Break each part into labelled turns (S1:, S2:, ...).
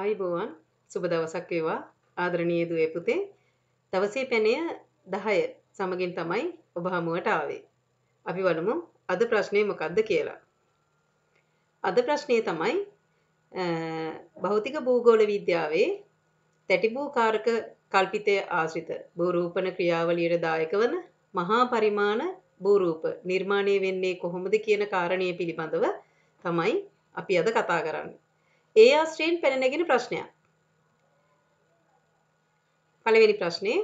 S1: ආයිබෝවන් සුබ දවසක් වේවා ආදරණීය දුවේ පුතේ දවසේ පැනය 10 සමගින් තමයි ඔබ හමුවට ආවේ අපි බලමු අද ප්‍රශ්නේ මොකද්ද කියලා අද ප්‍රශ්නේ තමයි භෞතික භූගෝල විද්‍යාවේ තැටිභූකාරක කල්පිතය ආශ්‍රිත භූරූපන ක්‍රියාවලියට දායක වන මහා පරිමාණ භූරූප නිර්මාණය වෙන්නේ කොහොමද කියන කාරණය පිළිබඳව තමයි අපි අද කතා කරන්නේ ඒ අස්ත්‍රයෙන් පැනනගෙන ප්‍රශ්නයක්. පළවෙනි ප්‍රශ්නේ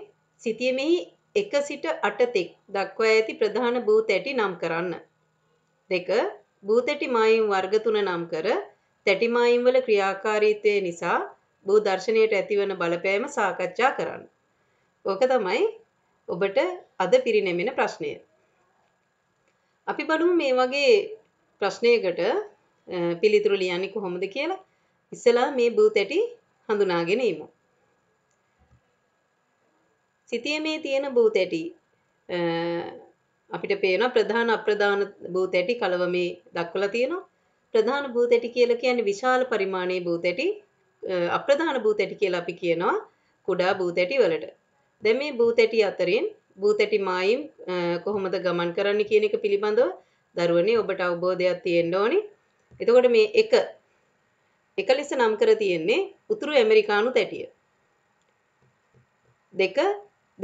S1: සිතියමෙහි 1 සිට 8 තෙක් දක්වා ඇති ප්‍රධාන භූත ඇටි නම් කරන්න. 2. භූත ඇටි මායිම් වර්ග 3 නම් කර තැටි මායිම් වල ක්‍රියාකාරීත්වය නිසා භූ දර්ශනයට ඇතිවන බලපෑම සාකච්ඡා කරන්න. ඕක තමයි ඔබට අද පිරිනැමෙන ප්‍රශ්නය. අපි බලමු මේ වගේ ප්‍රශ්නයකට පිළිතුරු ලියන්නේ කොහොමද කියලා. ඉස්සලා මේ භූතැටි හඳුනාගෙන ඉමු. සිතියේ මේ තියෙන භූතැටි අපිට පේනවා ප්‍රධාන අප්‍රධාන භූතැටි කලව මේ දක්වලා තියෙනවා. ප්‍රධාන භූතැටි කියලා කියන්නේ විශාල පරිමාණයේ භූතැටි අප්‍රධාන භූතැටි කියලා අපි කියනවා කුඩා භූතැටි වලට. දැන් මේ භූතැටි අතරින් භූතැටි මායිම් කොහොමද ගමන් කරන්නේ කියන එක පිළිබඳව දරුවනේ ඔබට අවබෝධයක් තියෙන්න ඕනේ. එතකොට මේ එක එක ලෙස නම් කර තියෙන්නේ උතුරු ඇමරිකානු තැටිය. දෙක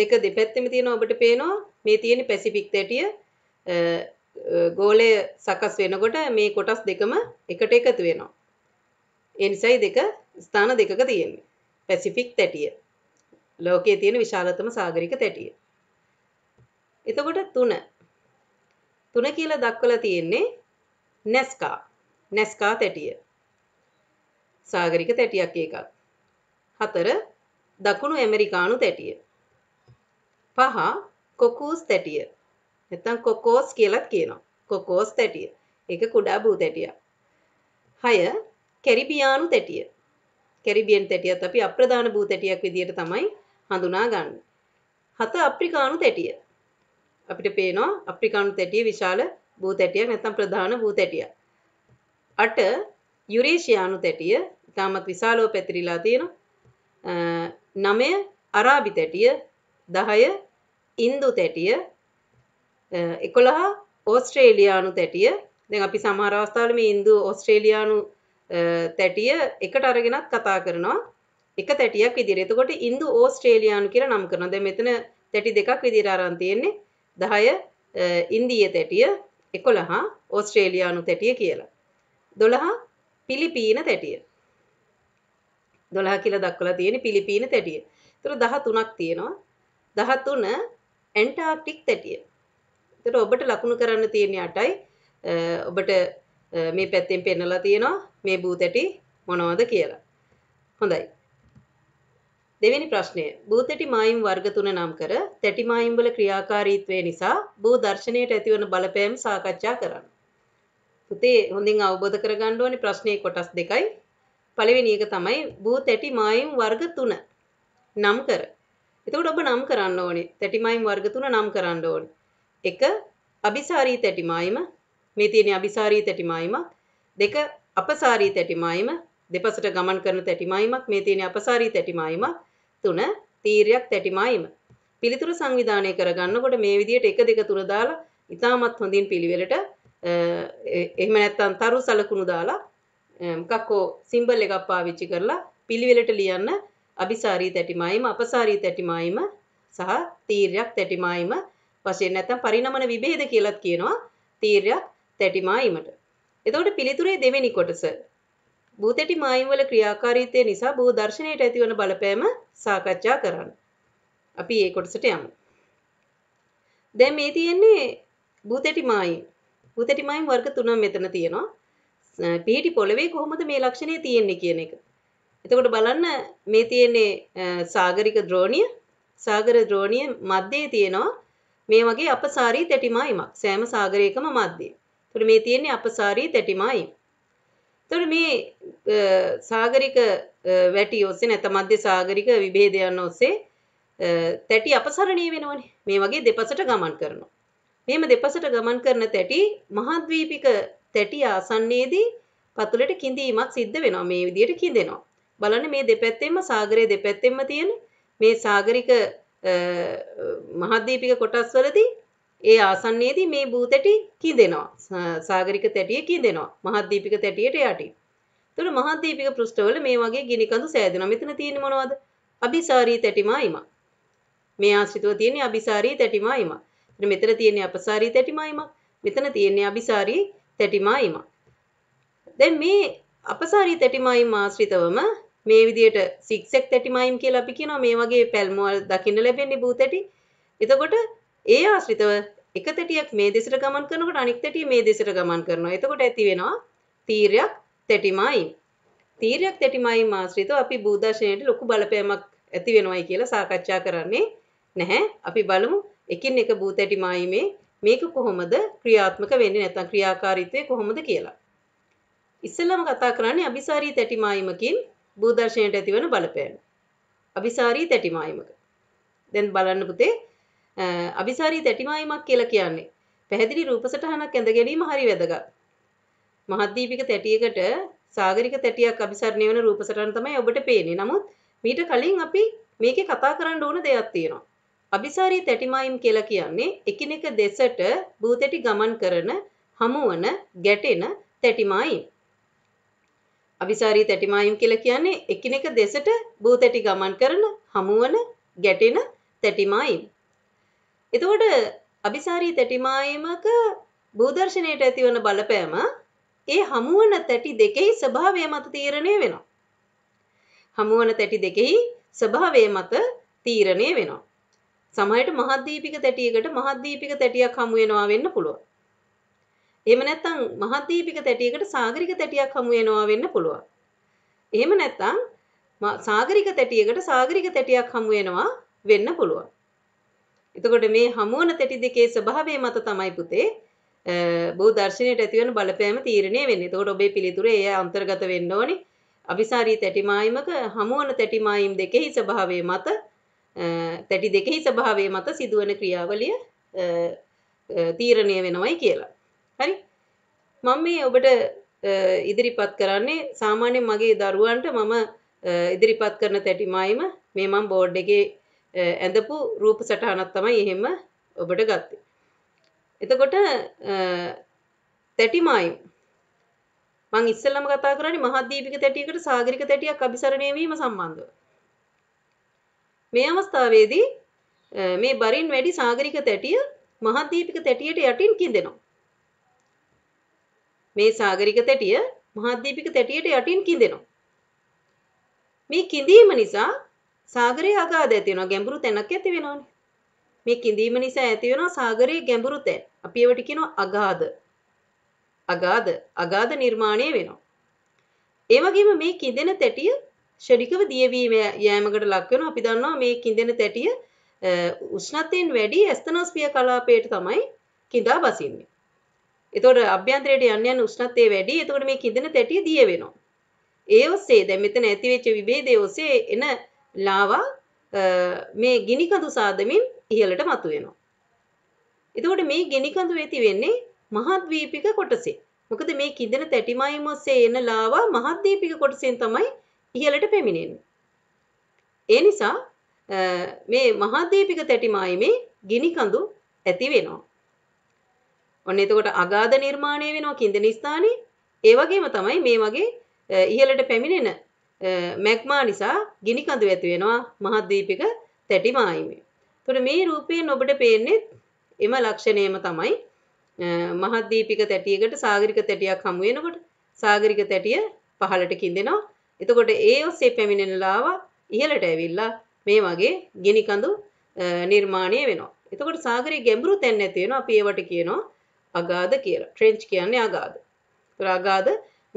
S1: දෙක දෙපැත්තෙම තියෙන ඔබට පේනවා මේ තියෙන පැසිෆික් තැටිය ගෝලය සකස් වෙනකොට මේ කොටස් දෙකම එකට එකතු වෙනවා. ඒ නිසායි දෙක ස්ථාන දෙකක තියෙන්නේ. පැසිෆික් තැටිය. ලෝකයේ තියෙන විශාලතම සාගරික තැටිය. එතකොට 3 3 කියලා දක්වලා තියෙන්නේ නැස්කා. නැස්කා තැටිය. සාගරික තැටියක් ඒකක්. හතර දකුණු ඇමරිකානු තැටිය. පහ කොකූස් තැටිය. නැත්තම් කොකෝස් කියලත් කියනවා. කොකෝස් තැටිය. ඒක කුඩා භූ තැටියක්. හය කැරිබියානු තැටිය. කැරිබියන් තැටියත් අපි අප්‍රධාන භූ තැටියක් විදිහට තමයි හඳුනා ගන්න. හත අප්‍රිකානු තැටිය. අපිට පේනවා අප්‍රිකානු තැටිය විශාල භූ තැටියක් නැත්නම් ප්‍රධාන භූ තැටියක්. අට යුරේෂියානු තැටිය ඉතාමත් විශාලෝ පැතිරිලා තියෙන නමය අරාබි තැටිය දහය ඉන්දු තැටිය එකොළහා ඕස්ට්‍රේලියයානු තැටිය දෙ අපි සමහරවස්ථාලම ඉන්දු ඔස්ට්‍රේලියයානු තැටිය එකට අරගෙනත් කතා කරනවා එක තැටියක් විදිරෙතකොට ඉන්දු ඕස්ට්‍රේලියයානු කියර නම් කරනද මෙතන තැටි දෙකක් විදිර අරන්තියෙන්නේ දහය ඉන්දිය තැටිය එකොළහා ඕස්ට්‍රේලියයානු තැටිය කියලා. දොළහා පිලිපීන තැටිය 12 කියලා දක්වලා තියෙන පිලිපීන තැටිය. ඒතර 13ක් තියෙනවා. 13 ඇන්ටාර්ක්ටික් තැටිය. ඒතර ඔබට ලකුණු කරන්න තියෙන 8යි ඔබට මේ පැත්තෙන් පෙන්නලා තියෙනවා මේ භූතැටි මොනවද කියලා. හොඳයි. දෙවෙනි ප්‍රශ්නය භූතැටි මායිම් වර්ග 3 නම් කර තැටි මායිම් වල ක්‍රියාකාරීත්වය නිසා භූ දර්ශනයට ඇතිවන බලපෑම් සාකච්ඡා කරන්න. පුතේ හොඳින් අවබෝධ කරගන්න ඕනේ ප්‍රශ්නයේ කොටස් දෙකයි පළවෙනි එක තමයි බූ තැටි මායිම් වර්ග 3 නම් කර. එතකොට ඔබ නම් කරන්න ඕනේ. තැටි මායිම් වර්ග 3 නම් කරන්න ඕනේ. එක අபிසාරී තැටි මායිම මේ තියෙන අபிසාරී තැටි මායිමක්. දෙක අපසාරී තැටි මායිම දෙපසට ගමන් කරන තැටි මායිමක් මේ තියෙන අපසාරී තැටි මායිමක්. තුන තීරයක් තැටි මායිම. පිළිතුරු සංවිධානය කරගන්නකොට මේ විදිහට 1 2 3 දාලා ඉතාමත් හොඳින් පිළිවෙලට එහෙම නැත්නම් තරු සලකුණු දාලා මොකක් හෝ සිම්බල් එකක් පාවිච්චි කරලා පිළිවෙලට ලියන්න අபிසාරී තැටිමයිම අපසාරී තැටිමයිම සහ තීර්යක් තැටිමයිම වශයෙන් නැත්නම් පරිණමන විභේද කියලත් කියනවා තීර්යක් තැටිමයිමට. එතකොට පිළිතුරේ දෙවෙනි කොටස භූතැටි මායිම් වල ක්‍රියාකාරීත්වය නිසා භූ දර්ශනයට ඇතිවන බලපෑම සාකච්ඡා කරන්න. අපි ඒ කොටසට යමු. දැන් මේ තියෙන්නේ භූතැටි මායිම්. භූතැටි මායිම් වර්ග තුනක් මෙතන තියෙනවා. පිහිටි පොළවේ කොහොමද මේ ලක්ෂණය තියෙන්නේ කියන එක. එතකොට බලන්න මේ තියෙන්නේ සාගරික ද්‍රෝණිය සාගර ද්‍රෝණිය මැද්දේ තියෙනවා මේ වගේ අපසාරී තැටිමයිමක් සෑම සාගරයකම මැද්දේ. එතකොට මේ තියෙන්නේ අපසාරී තැටිමයි. එතකොට මේ සාගරික වැටි ඔස්සේ නැත්නම් මැද සාගරික විභේදයන් ඔස්සේ තැටි අපසරණීය වෙනවනේ. මේ වගේ දෙපසට ගමන් කරනවා. මෙහෙම දෙපසට ගමන් කරන තැටි මහද්වීපික තැටි ආසන්නයේදී පතුලට කිඳීමක් සිද්ධ වෙනවා මේ විදියට කිඳෙනවා. බලන්න මේ දෙපැත්තෙන්ම සාගරයේ දෙපැත්තෙන්ම තියෙන මේ සාගරික මහද්වීපික කොටස්වලදී ඒ ආසන්නයේදී මේ භූතැටි කිඳෙනවා සාගරික තැටිය කිඳෙනවා මහද්වීපික තැටියට යටින් එතකොට මහද්වීපික පෘෂ්ඨවල මේ වගේ ගිනි කඳු සෑදෙනවා මෙතන තියෙන්නේ මොනවද අபிසාරී තැටිමයිම මේ ආශ්‍රිතව තියෙන්නේ අபிසාරී තැටිමයිම එතන මෙතන තියෙන්නේ අපසාරී තැටිමයිම මෙතන තියෙන්නේ අபிසාරී තැටිමායිමා. දැන් මේ අපසාරී තැටිමායිම් ආශ්‍රිතවම මේ විදිහට සික්සෙක් තැටිමායිම් කියලා අපි කියනවා මේ වගේ පැල්මවල් දකින්න ලැබෙන්නේ භූතැටි. එතකොට ඒ ආශ්‍රිතව එක තැටියක් මේ දෙසට ගමන් කරනකොට අනිත් තැටිය මේ දෙසට ගමන් කරනවා. එතකොට ඇති වෙනවා තීරයක් තැටිමායිම්. තීරයක් තැටිමායිම් ආශ්‍රිතව අපි භූදර්ශනයට ලොකු බලපෑමක් ඇති වෙනවයි කියලා සාකච්ඡා කරන්නේ නැහැ. අපි බලමු එකින් එක භූතැටිමායිමේ මේක කොහොමද ක්‍රියාත්මක වෙන්නේ නැත්නම් ක්‍රියාකාරීත්වය කොහොමද කියලා. ඉස්සෙල්ලම කතා කරන්නේ අபிසාරී තැටිමායිමකින් භූදර්ශනයට ඇතිවන බලපෑම. අபிසාරී තැටිමායිමක. දැන් බලන්න පුතේ අபிසාරී තැටිමායිමක් කියලා කියන්නේ පැහැදිලි රූප සටහනක් ඇඳ ගැනීම හරි වැදගත්. මහද්දීපික තැටියකට සාගරික තැටියක් අபிසරණය වෙන රූප සටහන තමයි ඔබට පේන්නේ. නමුත් මීට කලින් අපි මේකේ කතා කරන්න ඕන දෙයක් තියෙනවා. අභිසාරී තැටිමයිම් කියලා කියන්නේ එකිනෙක දෙසට භූතැටි ගමන් කරන හමුවන ගැටෙන තැටිමයිම්. අභිසාරී තැටිමයිම් කියලා කියන්නේ එකිනෙක දෙසට භූතැටි ගමන් කරන හමුවන ගැටෙන තැටිමයිම්. එතකොට අභිසාරී තැටිමයිමක භූදර්ශනයට ඇතිවන බලපෑම ඒ හමුවන තැටි දෙකෙහි ස්වභාවය මත තීරණය වෙනවා. හමුවන තැටි දෙකෙහි ස්වභාවය මත තීරණය වෙනවා. සමහරට මහද්දීපික තැටියකට මහද්දීපික තැටියක් හමු වෙනවා වෙන්න පුළුවන්. එහෙම නැත්නම් මහද්දීපික තැටියකට සාගරික තැටියක් හමු වෙනවා වෙන්න පුළුවන්. එහෙම නැත්නම් සාගරික තැටියකට සාගරික තැටියක් හමු වෙනවා වෙන්න පුළුවන්. එතකොට මේ හමුවන තැටි දෙකේ ස්වභාවය මත තමයි පුතේ බෞද්ධ දර්ශනයට ඇතිවන බලපෑම තීරණය වෙන්නේ. එතකොට ඔබේ පිළිතුරේ එය අන්තර්ගත වෙන්න ඕනේ. අபிසාරී තැටිමායිමක හමුවන තැටිමායිම් දෙකෙහි ස්වභාවය මත තැටි දෙකෙහි ස්වභාවය මත සිදුවන ක්‍රියාවලිය තීරණය වෙනවයි කියලා. හරි? මම මේ ඔබට ඉදිරිපත් කරන්නේ සාමාන්‍යයෙන් මගේ දරුවන්ට මම ඉදිරිපත් කරන තැටිමයිම මේ මම බෝඩ් එකේ ඇඳපු රූප සටහනක් තමයි එහෙම ඔබට ගත්තේ. එතකොට තැටිමයිම් මං ඉස්සෙල්ලම කතා කරන්නේ මහද්දීපික තැටියකට සාගරික තැටියක් අභිසරණය වීම සම්බන්ධව. මේ අවස්ථාවේදී මේ බරින් වැඩි සාගරික තැටිය මහද්වීපික තැටියට යටින් කිඳෙනවා. මේ සාගරික තැටිය මහද්වීපික තැටියට යටින් කිඳෙනවා. මේ කිඳීම නිසා සාගරයේ අගාධ ඇති වෙනවා ගැඹුරු තැනක් ඇති වෙනවනේ. මේ කිඳීම නිසා ඇති වෙනවා සාගරයේ ගැඹුරු තැන්. අපි ඒවට කියනවා අගාධ. අගාධ අගාධ නිර්මාණය වෙනවා. ඒ වගේම මේ කිඳෙන තැටිය ෂඩිකව දියවීම යෑමකට ලක්වෙන අපි දන්නවා මේ කිඳෙන තැටිය උෂ්ණත්වයෙන් වැඩි ඇස්තනෝස්පිය කලාපයට තමයි කිඳා බසින්නේ. එතකොට අභ්‍යන්තරයට යන්න යන උෂ්ණත්වය වැඩි. එතකොට මේ කිඳෙන තැටිය දිය වෙනවා. ඒ ඔස්සේ දැන් මෙතන ඇතිවෙච්ච විභේදය ඔස්සේ එන ලාවා මේ ගිනිකඳු සාදමින් ඉහළට මතුවෙනවා. එතකොට මේ ගෙනිකඳු ඇති වෙන්නේ මහද්වීපික කොටසේ. මොකද මේ කිඳන තැටිමයිම ඔස්සේ එන ලාවා මහද්වීපික කොටසෙන් තමයි ඉහළට පැමිණෙන්. ඒ නිසා මේ මහාදීපික තැටිමායමේ ගිනි කඳු ඇති වෙනවා. ඔන්න එතකොට අගාධ නිර්මාණය වෙනවා කිඳන ස්ථානයේ. ඒ වගේම තමයි මේ වගේ ඉහළට පැමිණෙන මැග්මා නිසා ගිනි කඳු ඇති වෙනවා මහද්වීපික තැටි මායිමේ. එතකොට මේ රූපයෙන් ඔබට පේන්නේ එම ලක්ෂණයම තමයි මහද්වීපික තැටියකට සාගරික තැටියක් හමු වෙනකොට සාගරික තැටිය පහළට කිඳෙනවා එතකොට ඒ ඔස්සේ පැමිණෙන ලාවා ඉහළට ඇවිල්ලා මේ වගේ ගිනිකඳු නිර්මාණය වෙනවා. එතකොට සාගරයේ ගැඹුරු තැන් ඇති වෙනවා. අපි ඒවට කියනවා අගාධ කියලා. ට්‍රෙන්ච් කියන්නේ අගාධ. ඒතර අගාධ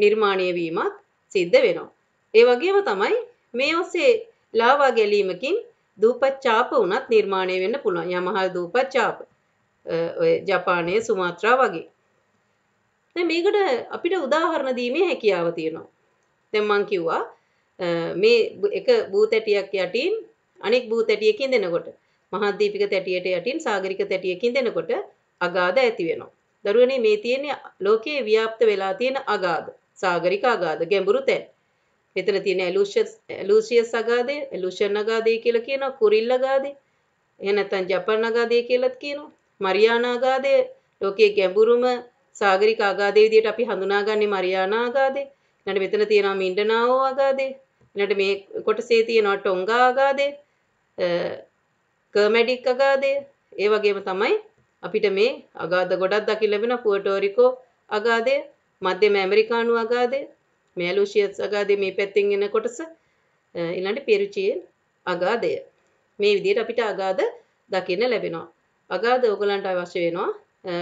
S1: නිර්මාණය වීමත් සිද්ධ වෙනවා. ඒ වගේම තමයි මේ ඔස්සේ ලාවා ගැලීමකින් දූපත් ඡාප උනත් නිර්මාණය වෙන්න පුළුවන්. යමහල් දූපත් ඡාප. ඔය ජපානයේ සුමාත්‍රා වගේ. දැන් මේකට අපිට උදාහරණ දීමේ හැකියාව තියෙනවා. දැන් මං කිව්වා මේ එක භූතැටියක් යටින් අනෙක් භූතැටියකින් දෙනකොට මහද්දීපික තැටියට යටින් සාගරික තැටියකින් දෙනකොට අගාධ ඇති වෙනවා. දරුවනේ මේ තියෙන ලෝකයේ ව්‍යාප්ත වෙලා තියෙන අගාධ සාගරික අගාධ ගැඹුරු තැන්. මෙතන තියෙන එලූෂියස් අගාධය, එලූෂන් අගාධය කියලා කියනවා, කුරිල් අගාධය. එහෙම නැත්නම් ජපන් අගාධය කියලාත් කියනවා. මරියානා අගාධය ලෝකයේ ගැඹුරුම සාගරික අගාධය විදිහට අපි හඳුනාගන්නේ මරියානා අගාධය. ඊළඟට මෙතන තියෙනවා මින්ඩනාවෝ අගාදේ. ඊළඟට මේ කොටසේ තියෙනවා ටොංගා අගාදේ. කර්මැඩික් අගාදේ. ඒ වගේම තමයි අපිට මේ අගාද ගොඩක් දකින්න ලැබෙන පුවටෝරිකෝ අගාදේ, මධ්‍යම ඇමරිකානු අගාදේ, මෙලුෂියස් අගාදේ මේ පැත්තෙන් එන කොටස ඊළඟට පෙරුචියෙන් අගාදය. මේ විදිහට අපිට අගාද දකින්න ලැබෙනවා. අගාද ඕගලන්ට අවශ්‍ය වෙනවා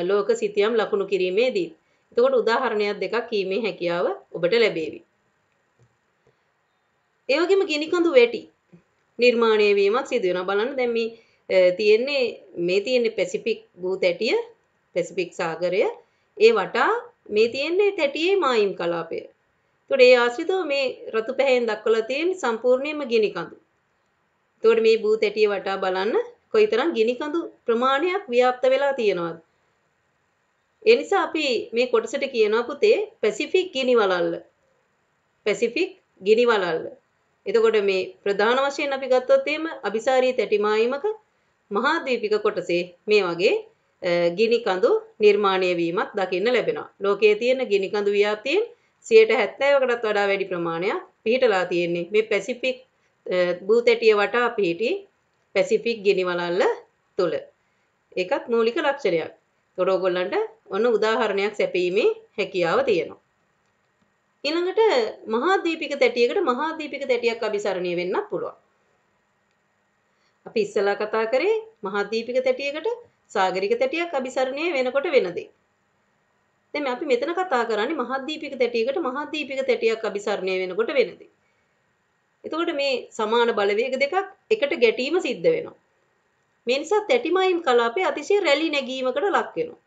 S1: ලෝක සිතියම් ලකුණු කිරීමේදී. එතකොට උදාහරණයක් දෙකක් කීමේ හැකියාව ඔබට ලැබේවි. ඒ වගේම ගිනිකඳු වැටි නිර්මාණය වීමත් සිදු වෙනවා. බලන්න දැන් මේ තියෙන්නේ මේ තියෙන්නේ පැසිෆික් භූතැටිය පැසිෆික් සාගරය ඒ වටා මේ තියෙන්නේ තැටියේ මායිම් කලාපය. එතකොට ඒ ආශ්‍රිතව මේ රතු පැහැයෙන් දක්වලා තියෙන සම්පූර්ණයෙන්ම ගිනිකඳු. එතකොට මේ භූතැටිය වටා බලන්න කොයිතරම් ගිනිකඳු ප්‍රමාණයක් ව්‍යාප්ත වෙලා තියෙනවද? ඒ නිසා අපි මේ කොටසට කියනවා පුතේ පැසිෆික් ගිනි වලල්ල. පැසිෆික් ගිනි වලල්ල. එතකොට මේ ප්‍රධාන වශයෙන් අපි ගත්තොත් එහෙම අபிසාරී තැටිමායිමක මහාද්වීපික කොටසේ මේ වගේ ගිනි කඳු නිර්මාණය වීමක් දකින්න ලැබෙනවා. ලෝකයේ තියෙන ගිනි කඳු ව්‍යාප්තියෙන් 70%කටත් වඩා වැඩි ප්‍රමාණයක් පිහිටලා තියෙන්නේ මේ පැසිෆික් භූතැටිය වටා පිහිටි පැසිෆික් ගිනි වලල්ල තුල. ඒකත් මූලික ලක්ෂණයක්. ඒතකොට ඕගොල්ලන්ට ඔන්න උදාහරණයක් සැපීමේ හැකියාව තියෙනවා. ඊළඟට මහාදීපික තැටියකට මහාදීපික තැටියක් අභිසරණය වෙන්නත් පුළුවන්. අපි ඉස්සලා කතා කරේ මහාදීපික තැටියකට සාගරික තැටියක් අභිසරණය වෙනකොට වෙනදී. දැන් අපි මෙතන කතා කරන්නේ මහාද්වීපික තැටියකට මහාද්වීපික තැටියක් අභිසරණය වෙනකොට වෙනදී. එතකොට මේ සමාන බලවේග දෙකක් එකට ගැටීම සිද්ධ වෙනවා. මේ නිසා තැටිමයිම් කලාපයේ අතිශය රැලි නැගීමකට ලක් වෙනවා.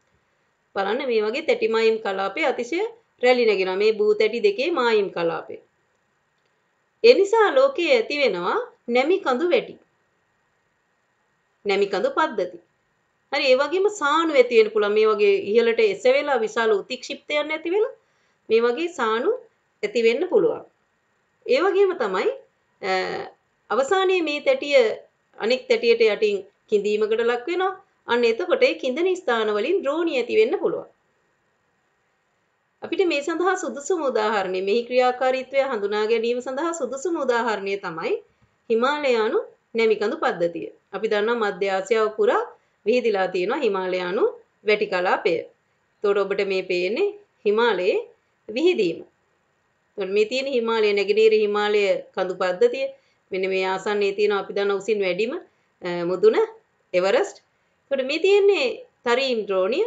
S1: බලන්න මේ වගේ තැටි මායිම් කලාපේ අතිශය රැලි නැගෙනවා මේ බූ තැටි දෙකේ මායිම් කලාපේ. ඒ නිසා ලෝකයේ ඇති වෙනවා නැමි කඳු වැටි. නැමි කඳු පද්ධති. හරි ඒ වගේම සාණු ඇති වෙන්න පුළුවන් මේ වගේ ඉහළට එසවෙලා විශාල උතික්ෂිප්තයන් ඇති වෙලා මේ වගේ සාණු ඇති වෙන්න පුළුවන්. ඒ වගේම තමයි අවසානයේ මේ තැටිය අනෙක් තැටියට යටින් කිඳීමකට ලක් වෙනවා. අන්න එතකොට ඒ කිඳන ස්ථාන වලින් රෝණි ඇති වෙන්න පුළුවන්. අපිට මේ සඳහා සුදුසුම උදාහරණය මෙහි ක්‍රියාකාරීත්වය හඳුනා ගැනීම සඳහා සුදුසුම උදාහරණය තමයි හිමාලයානු නැමිකඳු පද්ධතිය. අපි දන්නවා මධ්‍ය ආසියාව පුරා විහිදලා තියෙනවා හිමාලයානු වැටි කලාපය. එතකොට ඔබට මේ පේන්නේ හිමාලයේ විහිදීම. එතකොට මේ තියෙන හිමාලය නැගෙනහිර හිමාලය කඳු පද්ධතිය. මෙන්න මේ ආසන්නයේ තියෙන අපි දන්න උසින් වැඩිම මුදුන එවරස්ට් එතකොට මේ තියෙන්නේ තරීම් ද්‍රෝණිය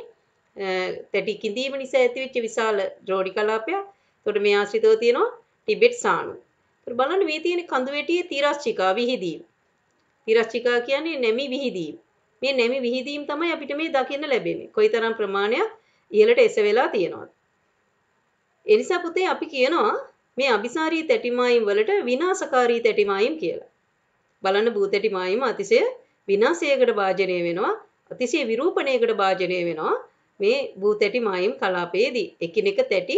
S1: තැටි කිඳීම නිසා ඇතිවෙච්ච විශාල ද්‍රෝණි කලාපයක්. එතකොට මේ ආශ්‍රිතව තියෙනවා ටිබෙට් සානුව. එතකොට බලන්න මේ තියෙන කඳු වැටියේ තිරස්චිකා විහිදීම. තිරස්චිකා කියන්නේ නැමි විහිදීම. මේ නැමි විහිදීම තමයි අපිට මේ දකින්න ලැබෙන්නේ. කොයිතරම් ප්‍රමාණයක් ඉහළට එසවෙලා තියෙනවද? ඒ නිසා පුතේ අපි කියනවා මේ අபிසාරී තැටිමායිම් වලට විනාශකාරී තැටිමායිම් කියලා. බලන්න භූතැටිමායිම අතිශය විනාශයකට භාජනය වෙනවා. අතිශය විරූපණයකට භාජනය වෙනවා මේ භූතැටි මායම් කලාපයේදී එකිනෙක තැටි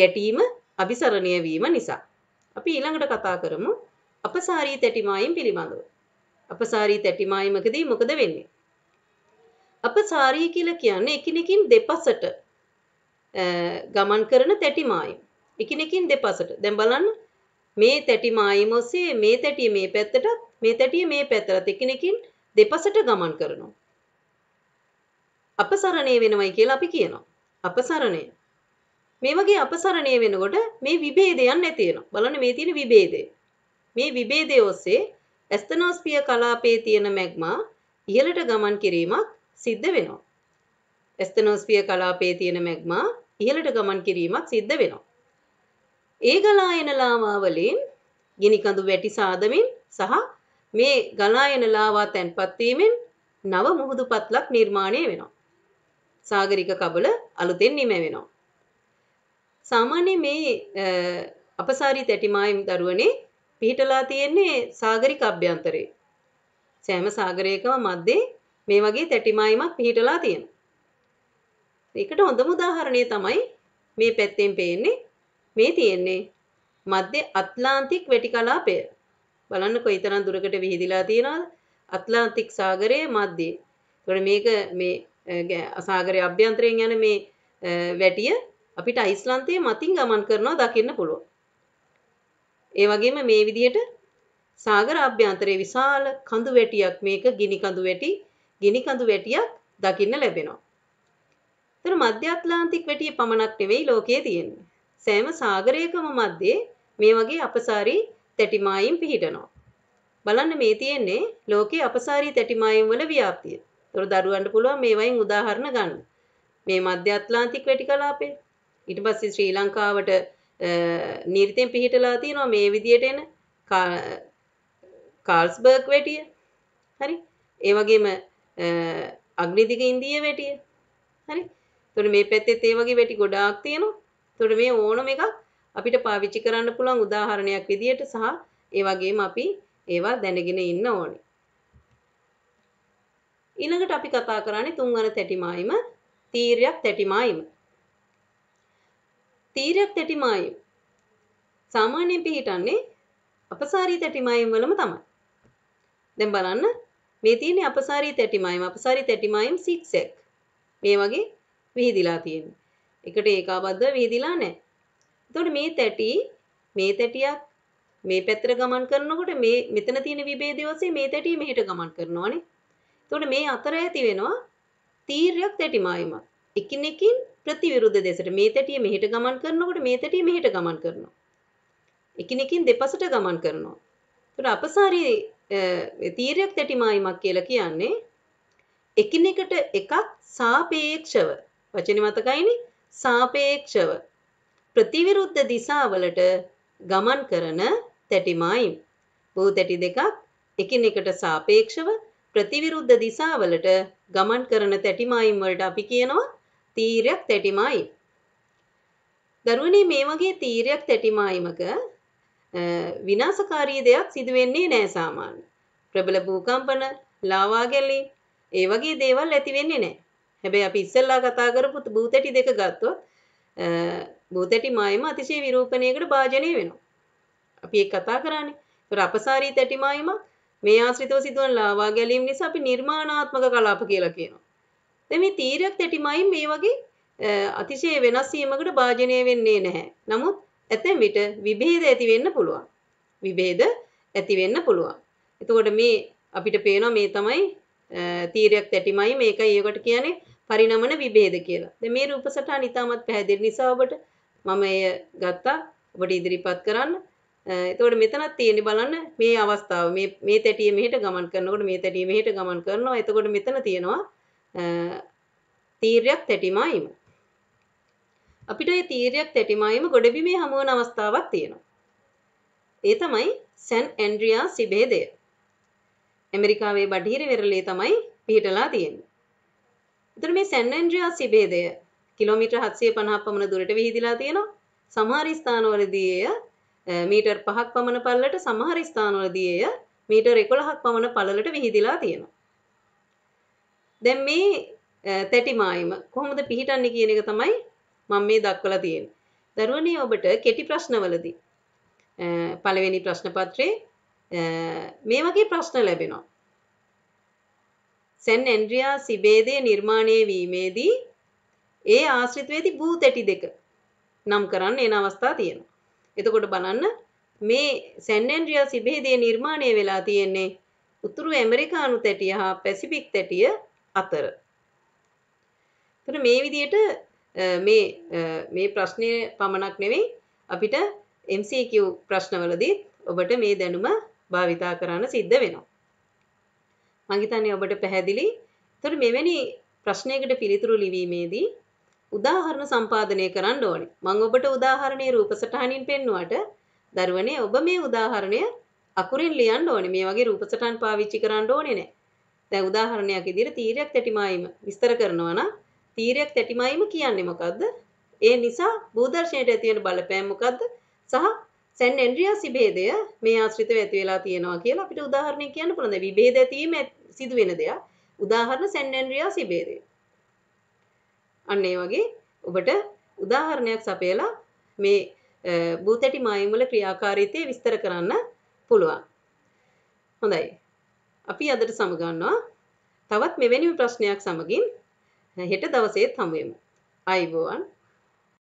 S1: ගැටීම අபிසරණය වීම නිසා. අපි ඊළඟට කතා කරමු අපසාරී තැටි මායම් පිළිබඳව. අපසාරී තැටි මායමකදී මොකද වෙන්නේ? අපසාරී කියලා කියන්නේ එකිනෙකින් දෙපසට ගමන් කරන තැටි මායම්. එකිනෙකින් දෙපසට. දැන් බලන්න මේ තැටි මායම ඔස්සේ මේ තැටිය මේ පැත්තට මේ තැටිය මේ පැත්තට එකිනෙකින් දෙපසට ගමන් කරනවා. අපසරණය වෙනවයි කියලා අපි කියනවා. අපසරණය. මේ වගේ අපසරණය වෙනකොට මේ විභේදයන් නැති වෙනවා. බලන්න මේ තියෙන විභේදය. මේ විභේදය ඔස්සේ ඇස්තනෝස්පිය කලාපයේ තියෙන මැග්මා ඉහළට ගමන් කිරීමක් සිද්ධ වෙනවා. ඇස්තනෝස්පිය කලාපයේ තියෙන මැග්මා ඉහළට ගමන් කිරීමක් සිද්ධ වෙනවා. ඒ ගලා එන ලාවා වලින් ගිනිකඳු වැටි සාදමින් සහ මේ ගලා එන ලාවා තැන්පත් වීමෙන් නව මුහුදු පත්ලක් නිර්මාණය වෙනවා. සාගරික කබල අලුතෙන් නිම වෙනවා. සාමාන්‍ය මේ අපසාරී තැටිමායම් දරුවනේ පිහිටලා තියෙන්නේ සාගරික අභ්‍යන්තරේ. සෑම සාගරයකම මැද්දේ මේ වගේ තැටිමායමක් පිහිටලා තියෙනවා. ඒකට හොඳම උදාහරණය තමයි මේ පැත්තෙන් පේන්නේ මේ තියෙන්නේ මැද්දේ ඇට්ලාන්ටික් වෙටි කලාපය. බලන්න කොයිතරම් දුරකට විහිදලා තියෙනවද? ඇට්ලාන්ටික් සාගරයේ මැද්දේ. ඒකට මේක මේ අසාගරය අභ්‍යන්තරයෙන් යන මේ වැටිය අපිට අයිස්ලන්තය මතින් ගමන් කරනවා දකින්න පුළුව. ඒ වගේම මේ විදියට සාගර අභ්‍යන්තරයේ විශාල කඳු වැටියක් මේක ගිනි කඳු වැටි ගිනි කඳු වැටියක් දකින්න ලැබෙනවා. ඒතර මධ්‍ය ඇට්ලාන්තික් වැටිය පමණක් නෙවෙයි ලෝකයේ තියෙන්නේ. සෑම සාගරයකම මැද්දේ මේ වගේ අපසාරී තැටිමායින් පිහිටනවා. බලන්න මේ තියෙන්නේ ලෝකයේ අපසාරී තැටිමායින් වල ව්‍යාප්තිය. තොර දරුවන්ට පුළුවන් මේවයින් උදාහරණ ගන්න. මේ මධ්‍ය අත්ලාන්තික් වෙටි කලාපේ. ඊට පස්සේ ශ්‍රී ලංකාවට නීරිතෙන් පිහිටලා තියෙනවා මේ විදියට එන කාල්ස්බර්ග් වෙටිය. හරි. ඒ වගේම අග්නිදිග ඉන්දිය වෙටිය. හරි. එතකොට මේ පැත්තෙත් ඒ වගේ වෙටි ගොඩාක් තියෙනවා. එතකොට මේ ඕනම එකක් අපිට පාවිච්චි කරන්න පුළුවන් උදාහරණයක් විදියට සහ ඒ වගේම අපි ඒවා දැනගෙන ඉන්න ඕනේ. ඊළඟට අපි කතා කරන්නේ තුන්වන තැටිමායිම තීරයක් තැටිමායිම. තීරයක් තැටිමායිම සාමාන්‍යයෙන් පිහිටන්නේ අපසාරී තැටිමායිම් වලම තමයි. දැන් බලන්න මේ තියෙන්නේ අපසාරී තැටිමායිම් අපසාරී තැටිමායිම් 6x. මේ වගේ විහිදිලා තියෙන්නේ. එකට ඒකාබද්ධව විහිදිලා නැහැ. එතකොට මේ තැටි මේ තැටියක් මේ පැත්තට ගමන් කරනකොට මේ මෙතන තියෙන විභේදය ඔස්සේ මේ තැටි මෙහෙට ගමන් කරනවානේ. එතකොට මේ අතර ඇති වෙනවා තීර්යක් තැටිමායමක්. එකිනෙකින් ප්‍රතිවිරුද්ධ දෙසට මේ තැටිය මෙහෙට ගමන් කරනකොට මේ තැටිය මෙහෙට ගමන් කරනවා. එකිනෙකින් දෙපසට ගමන් කරනවා. එතකොට අපසාරී තීර්යක් තැටිමායමක් කියලා කියන්නේ එකිනෙකට එකක් සාපේක්ෂව වචනේ මතකයිනේ සාපේක්ෂව ප්‍රතිවිරුද්ධ දිශාවලට ගමන් කරන තැටිමයිම්. බහුතැටි දෙකක් එකිනෙකට සාපේක්ෂව ප්‍රතිවිරුද්ධ දිසාවලට ගමන් කරන තැටිමායිම් වලට අපි කියනවා තීරයක් තැටිමායි. දරුවනේ මේ වගේ තීරයක් තැටිමායිමක විනාශකාරී දෙයක් සිදු වෙන්නේ නැහැ සාමාන්‍ය. ප්‍රබල භූකම්පන, ලාවා ගැලී ඒ වගේ දේවල් ඇති වෙන්නේ නැහැ. හැබැයි අපි ඉස්සෙල්ලා කතා කරපු භූතැටි දෙක ගත්තොත් භූතැටි මායිම අතිශය විරූපණයකට භාජනය වෙනවා. අපි ඒක කතා කරන්නේ. ඒතර අපසාරී තැටි මායිමක් මේ ආශ්‍රිතව සිදුවන ලාවා ගැලීම් නිසා අපි නිර්මාණාත්මක කලාප කියලා කියනවා. දැන් මේ තීරයක් තැටිමයි මේ වගේ අතිශය වෙනස් වීමකට භාජනය වෙන්නේ නැහැ. නමුත් ඇතැම් විට විභේද ඇති වෙන්න පුළුවන්. විභේද ඇති වෙන්න පුළුවන්. එතකොට මේ අපිට පේනවා මේ තමයි තීරයක් තැටිමයි මේකයි ඒකට කියන්නේ පරිණමන විභේද කියලා. දැන් මේ රූප සටහන් ඊටමත් පැහැදිලි නිසා ඔබට මම එය ගත්තා ඔබට ඉදිරිපත් කරන්න. එතකොට මෙතනත් තියෙන්නේ බලන්න මේ අවස්ථාව මේ මේ තැටිය මෙහෙට ගමන් කරනකොට මේ තැටිය මෙහෙට ගමන් කරනවා. එතකොට මෙතන තියෙනවා තීර්යක් තැටිමයිම. අපිට මේ තීර්යක් තැටිමයිම ගොඩබිමේ හමුවන අවස්ථාවක් තියෙනවා. ඒ තමයි සැන් ඇන්ඩ්‍රියා සිබේදය. ඇමරිකාවේ බටහිර වෙරළේ තමයි පිහිටලා තියෙන්නේ. එතන මේ සැන් ඇන්ඩ්‍රියා සිබේදය කිලෝමීටර් 750ක් පමණ දුරට විහිදලා තියෙනවා. සමහර ස්ථානවලදී එය මීටර් පහක් පමණ පල්ලට සමහර ස්ථානවලදී එය මීටර් 11ක් පමණ පළලට විහිදලා තියෙනවා. දැන් මේ තැටි මායිම කොහොමද පිහිටන්නේ කියන එක තමයි මම මේ දක්වලා තියෙන්නේ. දරුවනේ ඔබට කෙටි ප්‍රශ්නවලදී පළවෙනි ප්‍රශ්න පත්‍රයේ මේ වගේ ප්‍රශ්න ලැබෙනවා. සැන් ඇන්ඩ්‍රියා සිබේදේ නිර්මාණය වීමේදී ඒ ආශ්‍රිතවේදී භූතැටි දෙක නම් කරන්න එන අවස්ථා තියෙනවා. එතකොට බලන්න මේ සැන්ඩන්ඩ්‍රියා සිබේදය නිර්මාණය වෙලා තියෙන්නේ උතුරු ඇමරිකානු තැටිය හා පැසිපික් තැටිය අතර. තර මේ විදියට මේ ප්‍රශ්නය පමණක් නෙවෙයි අපිට MCQ ප්‍රශ්නවලදීත් ඔබට මේ දැනුම භාවිතා කරන්න සිද්ධ වෙනවා. මංහිතන්නේ ඔබට පැහැදිලි තුර මෙවැනි ප්‍රශ්නයකට පිළිතුරු ලිවීමේදී උදාහරණ සම්පාදනය කරන්න ඕනේ. මම ඔබට උදාහරණයේ රූප සටහනින් පෙන්නුවට දරුවනේ ඔබ මේ උදාහරණය අකුරින් ලියන්න ඕනේ. මේ වගේ රූප සටහන් පාවිච්චි කරන්න ඕනේ නෑ. දැන් උදාහරණයක් විදිහට තීරයක් තැටිමයිම විස්තර කරනවා නම් තීරයක් තැටිමයිම කියන්නේ මොකද්ද? ඒ නිසා භූදර්ශණයට ඇති වෙන බලපෑම මොකද්ද? සහ සැන් එන්ඩ්‍රියාස් විභේදය මේ ආශ්‍රිතව ඇති වෙලා තියෙනවා කියලා අපිට උදාහරණයක් කියන්න පුළුවන්. විභේද ඇතිවීම සිදුවෙන දෙයක්. උදාහරණ සැන් එන්ඩ්‍රියාස් විභේදය. අන්න ඒ වගේ ඔබට උදාහරණයක් සපයලා මේ බූතැටි මායිම් වල ක්‍රියාකාරීත්වය විස්තර කරන්න පුළුවන්. හොඳයි. අපි අදට සමගන්නවා. තවත් මෙවැනිම ප්‍රශ්නයක් සමගින් හෙට දවසේත් හමු වෙමු. ආයුබෝවන්.